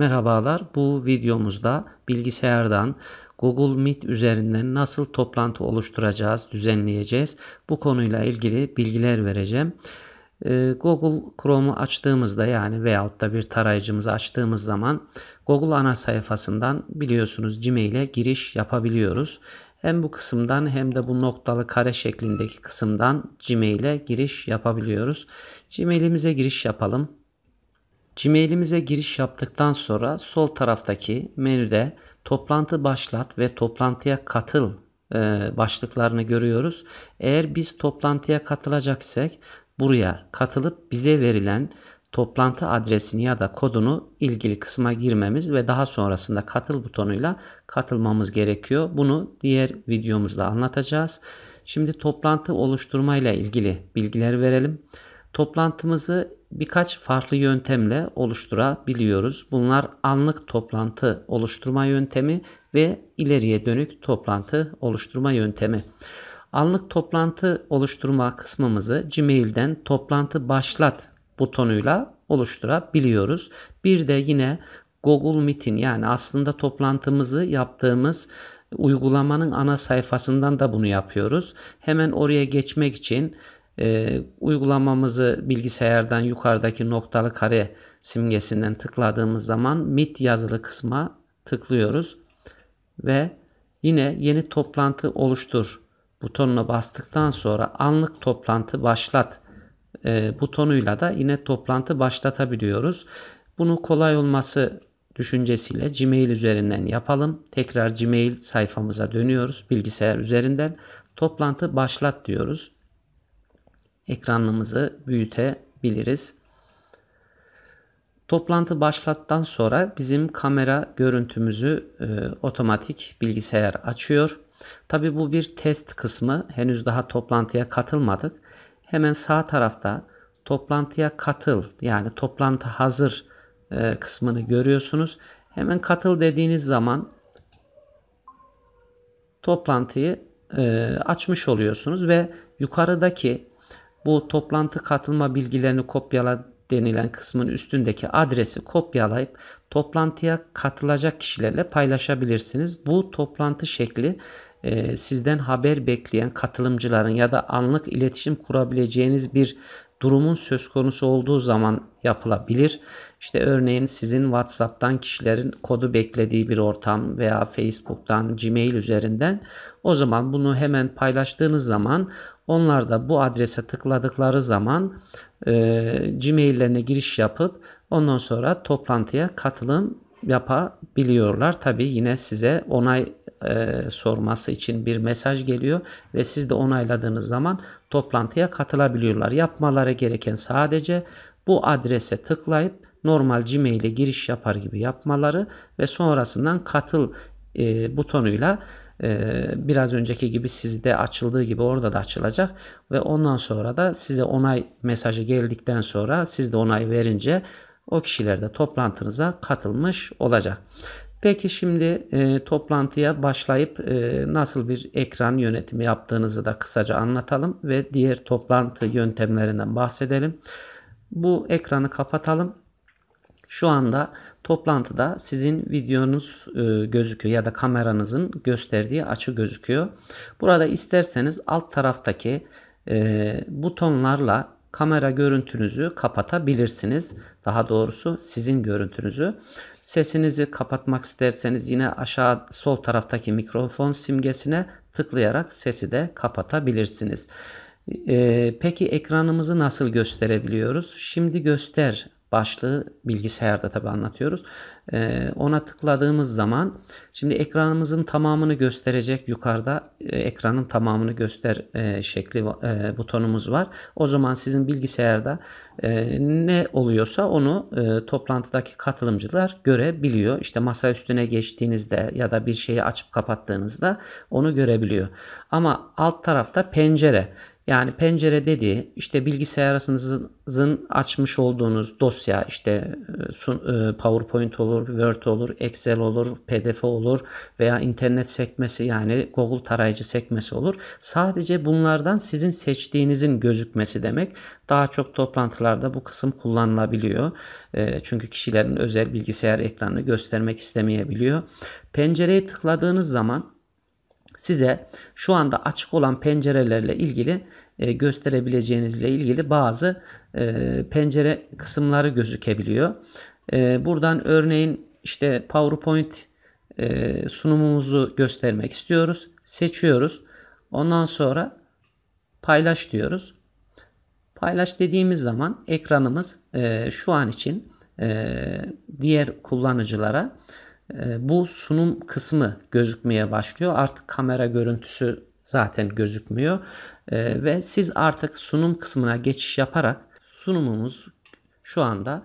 Merhabalar, bu videomuzda bilgisayardan Google Meet üzerinden nasıl toplantı oluşturacağız, düzenleyeceğiz. Bu konuyla ilgili bilgiler vereceğim. Ee, Google Chrome'u açtığımızda yani veyahut da bir tarayıcımızı açtığımız zaman Google ana sayfasından biliyorsunuz Gmail'e giriş yapabiliyoruz. Hem bu kısımdan hem de bu noktalı kare şeklindeki kısımdan Gmail'e giriş yapabiliyoruz. Gmail'imize giriş yapalım. Gmail'imize giriş yaptıktan sonra sol taraftaki menüde toplantı başlat ve toplantıya katıl e, başlıklarını görüyoruz. Eğer biz toplantıya katılacaksak buraya katılıp bize verilen toplantı adresini ya da kodunu ilgili kısma girmemiz ve daha sonrasında katıl butonuyla katılmamız gerekiyor. Bunu diğer videomuzda anlatacağız. Şimdi toplantı oluşturma ile ilgili bilgiler verelim. Toplantımızı birkaç farklı yöntemle oluşturabiliyoruz. Bunlar anlık toplantı oluşturma yöntemi ve ileriye dönük toplantı oluşturma yöntemi. Anlık toplantı oluşturma kısmımızı Gmail'den toplantı başlat butonuyla oluşturabiliyoruz. Bir de yine Google Meet'in yani aslında toplantımızı yaptığımız uygulamanın ana sayfasından da bunu yapıyoruz. Hemen oraya geçmek için e, uygulamamızı bilgisayardan yukarıdaki noktalı kare simgesinden tıkladığımız zaman MIT yazılı kısma tıklıyoruz ve yine yeni toplantı oluştur butonuna bastıktan sonra anlık toplantı başlat e, butonuyla da yine toplantı başlatabiliyoruz. Bunu kolay olması düşüncesiyle Gmail üzerinden yapalım. Tekrar Gmail sayfamıza dönüyoruz bilgisayar üzerinden. Toplantı başlat diyoruz ekranımızı büyütebiliriz. Toplantı başlattan sonra bizim kamera görüntümüzü e, otomatik bilgisayar açıyor. Tabi bu bir test kısmı. Henüz daha toplantıya katılmadık. Hemen sağ tarafta toplantıya katıl yani toplantı hazır e, kısmını görüyorsunuz. Hemen katıl dediğiniz zaman toplantıyı e, açmış oluyorsunuz ve yukarıdaki bu toplantı katılma bilgilerini kopyala denilen kısmın üstündeki adresi kopyalayıp toplantıya katılacak kişilerle paylaşabilirsiniz. Bu toplantı şekli e, sizden haber bekleyen katılımcıların ya da anlık iletişim kurabileceğiniz bir durumun söz konusu olduğu zaman yapılabilir. İşte örneğin sizin WhatsApp'tan kişilerin kodu beklediği bir ortam veya Facebook'tan, Gmail üzerinden o zaman bunu hemen paylaştığınız zaman onlar da bu adrese tıkladıkları zaman e, Gmail'lerine giriş yapıp ondan sonra toplantıya katılım yapabiliyorlar. Tabi yine size onay e, sorması için bir mesaj geliyor ve siz de onayladığınız zaman toplantıya katılabiliyorlar. Yapmaları gereken sadece bu adrese tıklayıp normal Gmail'e giriş yapar gibi yapmaları ve sonrasından katıl e, butonuyla e, biraz önceki gibi sizde açıldığı gibi orada da açılacak ve ondan sonra da size onay mesajı geldikten sonra siz de onay verince o kişiler de toplantınıza katılmış olacak. Peki şimdi e, toplantıya başlayıp e, nasıl bir ekran yönetimi yaptığınızı da kısaca anlatalım ve diğer toplantı yöntemlerinden bahsedelim. Bu ekranı kapatalım şu anda toplantıda sizin videonuz e, gözüküyor ya da kameranızın gösterdiği açı gözüküyor. Burada isterseniz alt taraftaki e, butonlarla kamera görüntünüzü kapatabilirsiniz. Daha doğrusu sizin görüntünüzü. Sesinizi kapatmak isterseniz yine aşağı sol taraftaki mikrofon simgesine tıklayarak sesi de kapatabilirsiniz. E, peki ekranımızı nasıl gösterebiliyoruz? Şimdi göster başlığı bilgisayarda tabi anlatıyoruz. E, ona tıkladığımız zaman şimdi ekranımızın tamamını gösterecek yukarıda e, ekranın tamamını göster e, şekli e, butonumuz var. O zaman sizin bilgisayarda e, ne oluyorsa onu e, toplantıdaki katılımcılar görebiliyor. İşte masa üstüne geçtiğinizde ya da bir şeyi açıp kapattığınızda onu görebiliyor. Ama alt tarafta pencere yani pencere dediği işte bilgisayarınızın açmış olduğunuz dosya işte e, e, PowerPoint olur, Word olur, Excel olur, PDF olur veya internet sekmesi yani Google tarayıcı sekmesi olur. Sadece bunlardan sizin seçtiğinizin gözükmesi demek. Daha çok toplantılarda bu kısım kullanılabiliyor. E, çünkü kişilerin özel bilgisayar ekranını göstermek istemeyebiliyor. Pencereye tıkladığınız zaman size şu anda açık olan pencerelerle ilgili e, gösterebileceğinizle ilgili bazı e, pencere kısımları gözükebiliyor. E, buradan örneğin işte PowerPoint e, sunumumuzu göstermek istiyoruz. Seçiyoruz. Ondan sonra paylaş diyoruz. Paylaş dediğimiz zaman ekranımız e, şu an için e, diğer kullanıcılara ee, bu sunum kısmı gözükmeye başlıyor. Artık kamera görüntüsü zaten gözükmüyor ee, ve siz artık sunum kısmına geçiş yaparak sunumumuz şu anda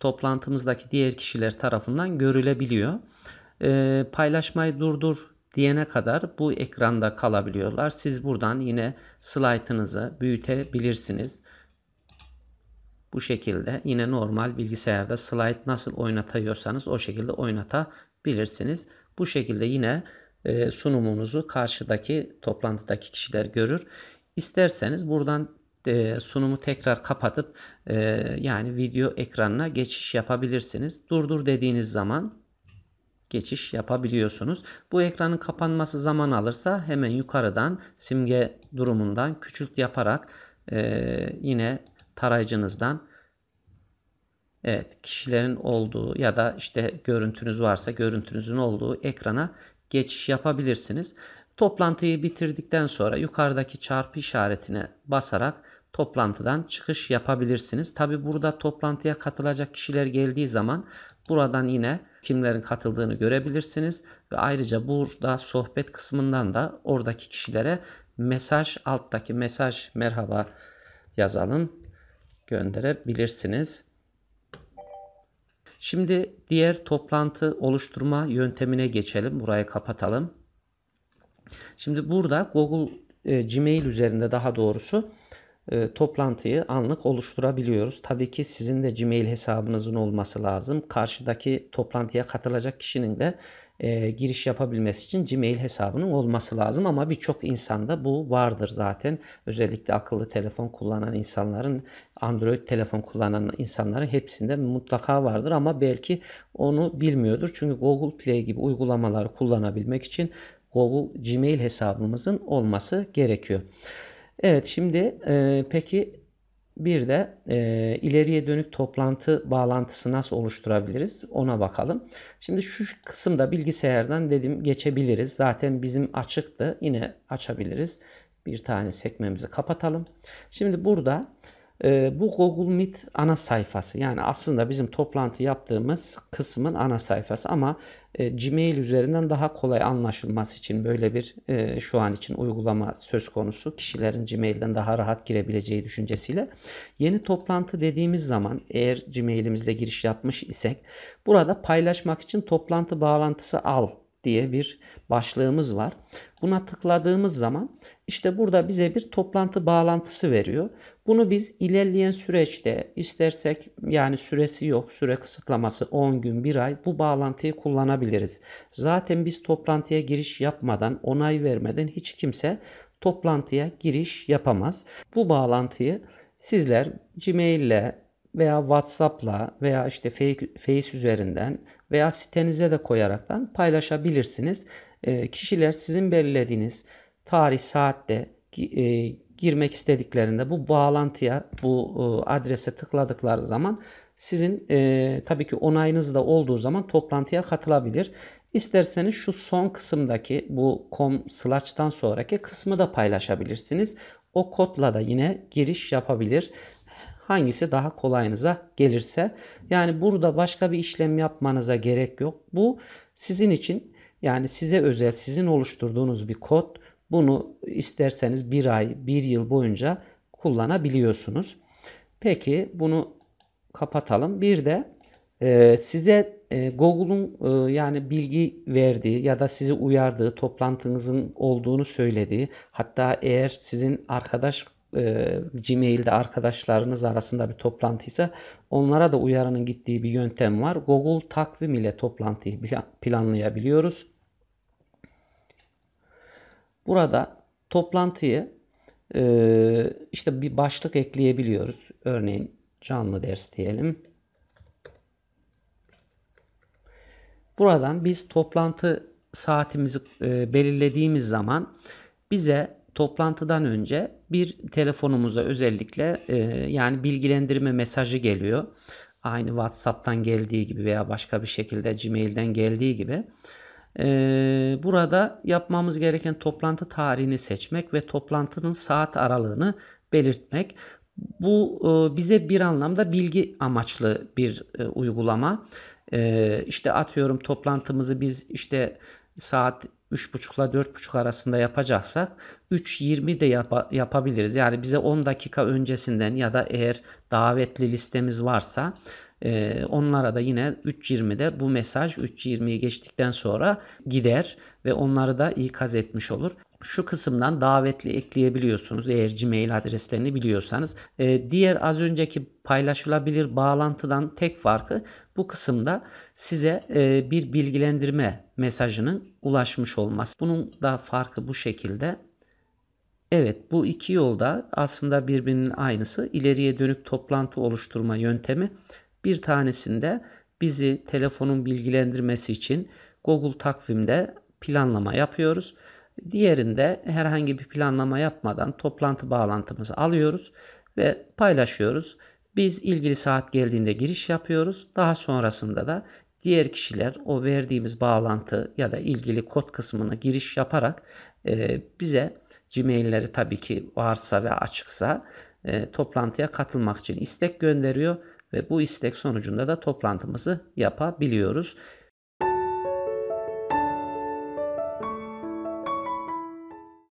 toplantımızdaki diğer kişiler tarafından görülebiliyor. Ee, paylaşmayı durdur diyene kadar bu ekranda kalabiliyorlar. Siz buradan yine slaytınızı büyütebilirsiniz. Bu şekilde yine normal bilgisayarda slide nasıl oynatıyorsanız o şekilde oynatabilirsiniz. Bu şekilde yine e, sunumunuzu karşıdaki toplantıdaki kişiler görür. İsterseniz buradan e, sunumu tekrar kapatıp e, yani video ekranına geçiş yapabilirsiniz. Durdur dediğiniz zaman geçiş yapabiliyorsunuz. Bu ekranın kapanması zaman alırsa hemen yukarıdan simge durumundan küçült yaparak yine tarayıcınızdan evet kişilerin olduğu ya da işte görüntünüz varsa görüntünüzün olduğu ekrana geçiş yapabilirsiniz. Toplantıyı bitirdikten sonra yukarıdaki çarpı işaretine basarak toplantıdan çıkış yapabilirsiniz. Tabi burada toplantıya katılacak kişiler geldiği zaman buradan yine kimlerin katıldığını görebilirsiniz ve ayrıca burada sohbet kısmından da oradaki kişilere mesaj alttaki mesaj merhaba yazalım gönderebilirsiniz. Şimdi diğer toplantı oluşturma yöntemine geçelim. Burayı kapatalım. Şimdi burada Google e, Gmail üzerinde daha doğrusu e, toplantıyı anlık oluşturabiliyoruz. Tabii ki sizin de Gmail hesabınızın olması lazım. Karşıdaki toplantıya katılacak kişinin de e, giriş yapabilmesi için Gmail hesabının olması lazım ama birçok insanda bu vardır zaten. Özellikle akıllı telefon kullanan insanların, Android telefon kullanan insanların hepsinde mutlaka vardır ama belki onu bilmiyordur. Çünkü Google Play gibi uygulamaları kullanabilmek için Google Gmail hesabımızın olması gerekiyor. Evet şimdi e, peki bir de e, ileriye dönük toplantı bağlantısı nasıl oluşturabiliriz ona bakalım. Şimdi şu kısımda bilgisayardan dedim geçebiliriz. Zaten bizim açıktı. Yine açabiliriz. Bir tane sekmemizi kapatalım. Şimdi burada e, bu Google Meet ana sayfası yani aslında bizim toplantı yaptığımız kısmın ana sayfası ama e, Gmail üzerinden daha kolay anlaşılması için böyle bir e, şu an için uygulama söz konusu kişilerin Gmail'den daha rahat girebileceği düşüncesiyle yeni toplantı dediğimiz zaman eğer Gmail'imizle giriş yapmış isek burada paylaşmak için toplantı bağlantısı al diye bir başlığımız var. Buna tıkladığımız zaman işte burada bize bir toplantı bağlantısı veriyor. Bunu biz ilerleyen süreçte istersek yani süresi yok, süre kısıtlaması 10 gün, 1 ay bu bağlantıyı kullanabiliriz. Zaten biz toplantıya giriş yapmadan, onay vermeden hiç kimse toplantıya giriş yapamaz. Bu bağlantıyı sizler Gmail'le veya WhatsApp'la veya işte Face üzerinden veya sitenize de koyaraktan paylaşabilirsiniz. E, kişiler sizin belirlediğiniz tarih, saatte e, girmek istediklerinde bu bağlantıya, bu e, adrese tıkladıkları zaman sizin e, tabii ki onayınız da olduğu zaman toplantıya katılabilir. İsterseniz şu son kısımdaki bu com slaçtan sonraki kısmı da paylaşabilirsiniz. O kodla da yine giriş yapabilir hangisi daha kolayınıza gelirse. Yani burada başka bir işlem yapmanıza gerek yok. Bu sizin için yani size özel sizin oluşturduğunuz bir kod. Bunu isterseniz bir ay, bir yıl boyunca kullanabiliyorsunuz. Peki bunu kapatalım. Bir de e, size e, Google'un e, yani bilgi verdiği ya da sizi uyardığı, toplantınızın olduğunu söylediği, hatta eğer sizin arkadaş e, Gmail'de arkadaşlarınız arasında bir toplantıysa onlara da uyarının gittiği bir yöntem var. Google takvim ile toplantıyı planlayabiliyoruz. Burada toplantıyı e, işte bir başlık ekleyebiliyoruz. Örneğin canlı ders diyelim. Buradan biz toplantı saatimizi e, belirlediğimiz zaman bize toplantıdan önce bir telefonumuza özellikle e, yani bilgilendirme mesajı geliyor. Aynı WhatsApp'tan geldiği gibi veya başka bir şekilde Gmail'den geldiği gibi. E, burada yapmamız gereken toplantı tarihini seçmek ve toplantının saat aralığını belirtmek. Bu e, bize bir anlamda bilgi amaçlı bir e, uygulama. E, işte atıyorum toplantımızı biz işte saat 3.5 ile 4.5 arasında yapacaksak 3.20 de yap- yapabiliriz. Yani bize 10 dakika öncesinden ya da eğer davetli listemiz varsa ee, onlara da yine 3.20'de bu mesaj 3.20'yi geçtikten sonra gider ve onları da ikaz etmiş olur. Şu kısımdan davetli ekleyebiliyorsunuz eğer Gmail adreslerini biliyorsanız. Ee, diğer az önceki paylaşılabilir bağlantıdan tek farkı bu kısımda size e, bir bilgilendirme mesajının ulaşmış olması. Bunun da farkı bu şekilde. Evet bu iki yolda aslında birbirinin aynısı ileriye dönük toplantı oluşturma yöntemi bir tanesinde bizi telefonun bilgilendirmesi için Google takvimde planlama yapıyoruz. Diğerinde herhangi bir planlama yapmadan toplantı bağlantımızı alıyoruz ve paylaşıyoruz. Biz ilgili saat geldiğinde giriş yapıyoruz. Daha sonrasında da diğer kişiler o verdiğimiz bağlantı ya da ilgili kod kısmına giriş yaparak e, bize Gmail'leri tabii ki varsa ve açıksa e, toplantıya katılmak için istek gönderiyor ve bu istek sonucunda da toplantımızı yapabiliyoruz.